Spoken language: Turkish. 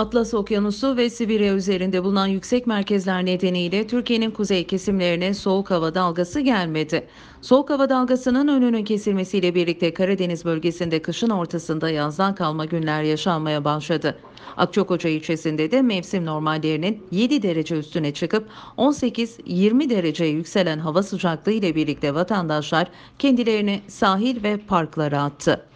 Atlas Okyanusu ve Sibirya üzerinde bulunan yüksek merkezler nedeniyle Türkiye'nin kuzey kesimlerine soğuk hava dalgası gelmedi. Soğuk hava dalgasının önünün kesilmesiyle birlikte Karadeniz bölgesinde kışın ortasında yazdan kalma günler yaşanmaya başladı. Akçakoca ilçesinde de mevsim normallerinin 7 derece üstüne çıkıp 18-20 dereceye yükselen hava sıcaklığı ile birlikte vatandaşlar kendilerini sahil ve parklara attı.